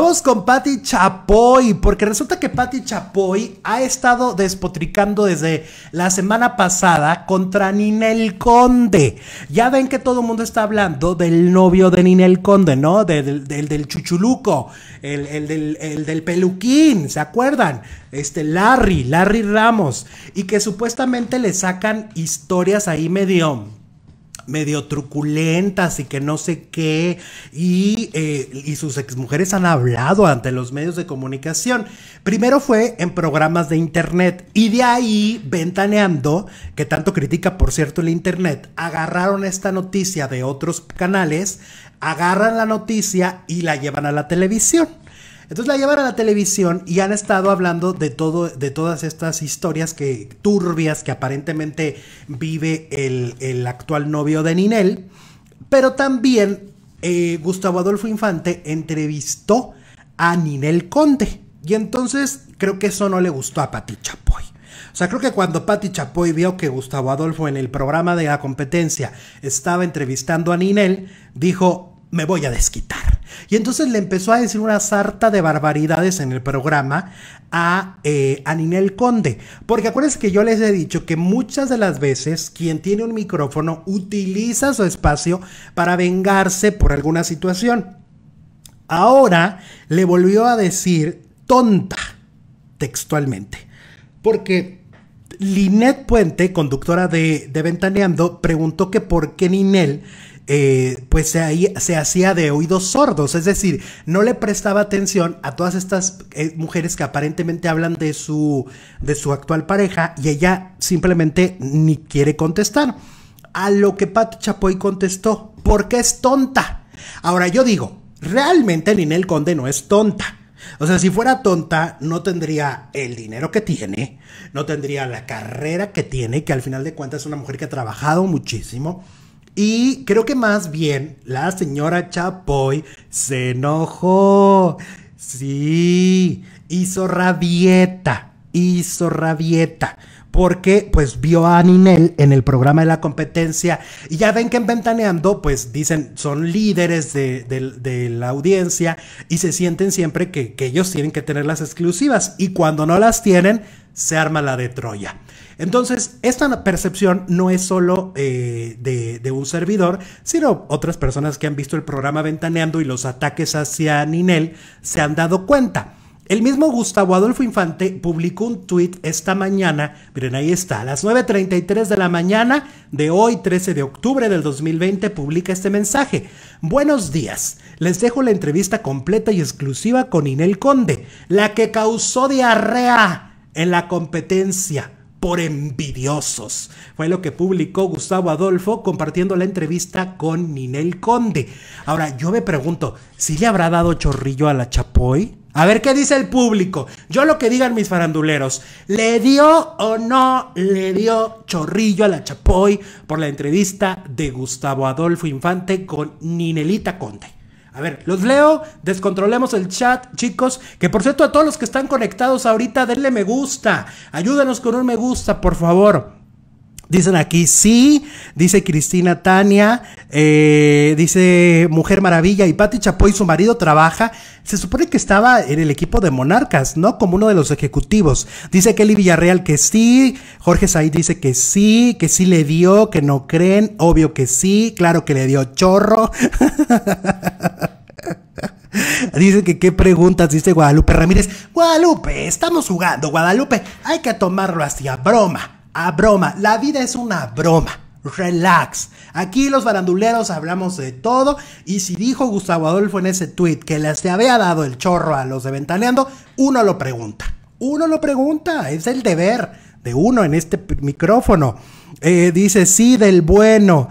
Vamos con Patti Chapoy, porque resulta que Patti Chapoy ha estado despotricando desde la semana pasada contra Ninel Conde. Ya ven que todo el mundo está hablando del novio de Ninel Conde, ¿no? Del, del, chuchuluco, el, del, el, del, peluquín, ¿se acuerdan? Este Larry, Larry Ramos, y que supuestamente le sacan historias ahí medio medio truculentas y que no sé qué, y, eh, y sus exmujeres han hablado ante los medios de comunicación. Primero fue en programas de internet y de ahí, ventaneando, que tanto critica por cierto el internet, agarraron esta noticia de otros canales, agarran la noticia y la llevan a la televisión. Entonces la llevaron a la televisión y han estado hablando de todo, de todas estas historias que, turbias que aparentemente vive el, actual novio de Ninel. Pero también eh, Gustavo Adolfo Infante entrevistó a Ninel Conte Y entonces creo que eso no le gustó a Pati Chapoy. O sea, creo que cuando Pati Chapoy vio que Gustavo Adolfo en el programa de la competencia estaba entrevistando a Ninel, dijo, me voy a desquitar. Y entonces le empezó a decir una sarta de barbaridades en el programa eh, a, Ninel Conde. Porque acuérdense que yo les he dicho que muchas de las veces quien tiene un micrófono utiliza su espacio para vengarse por alguna situación. Ahora le volvió a decir tonta textualmente. Porque Linet Puente, conductora de, de Ventaneando, preguntó que por qué Ninel eh, pues se, se hacía de oídos sordos, es decir, no le prestaba atención a todas estas eh, mujeres que aparentemente hablan de su, de su actual pareja y ella simplemente ni quiere contestar. A lo que Pat Chapoy contestó, porque es tonta. Ahora yo digo, realmente Ninel Conde no es tonta. O sea, si fuera tonta, no tendría el dinero que tiene, no tendría la carrera que tiene, que al final de cuentas es una mujer que ha trabajado muchísimo y creo que más bien la señora Chapoy se enojó. Sí, hizo rabieta hizo rabieta porque pues vio a Ninel en el programa de la competencia y ya ven que en Ventaneando pues dicen son líderes de, la audiencia y se sienten siempre que, ellos tienen que tener las exclusivas y cuando no las tienen se arma la de Troya. Entonces, esta percepción no es solo eh, de, de, un servidor, sino otras personas que han visto el programa Ventaneando y los ataques hacia Ninel se han dado cuenta. El mismo Gustavo Adolfo Infante publicó un tuit esta mañana, miren ahí está, a las 9.33 de la mañana de hoy 13 de octubre del 2020 publica este mensaje. Buenos días, les dejo la entrevista completa y exclusiva con Inel Conde, la que causó diarrea en la competencia por envidiosos. Fue lo que publicó Gustavo Adolfo compartiendo la entrevista con Ninel Conde. Ahora, yo me pregunto, ¿si ¿sí le habrá dado chorrillo a la Chapoy? A ver qué dice el público. Yo lo que digan mis faranduleros. ¿Le dio o no le dio chorrillo a la Chapoy por la entrevista de Gustavo Adolfo Infante con Ninelita Conte? A ver, los leo, descontrolemos el chat, chicos. Que por cierto, a todos los que están conectados ahorita, denle me gusta. Ayúdanos con un me gusta, por favor. Dicen aquí, sí, dice Cristina Tania, eh, dice Mujer Maravilla y Pati Chapoy, su marido trabaja, se supone que estaba en el equipo de Monarcas, ¿no? Como uno de los ejecutivos. Dice Kelly Villarreal que sí, Jorge Said dice que sí, que sí le dio, que no creen, obvio que sí, claro que le dio chorro. Dice que qué preguntas, dice Guadalupe Ramírez. Guadalupe, estamos jugando, Guadalupe, hay que tomarlo hacia broma a broma. La vida es una broma. Relax. Aquí los baranduleros hablamos de todo. Y si dijo Gustavo Adolfo en ese tweet que les había dado el chorro a los de Ventaneando, uno lo pregunta. Uno lo pregunta. Es el deber de uno en este micrófono. Eh, dice, sí, del bueno.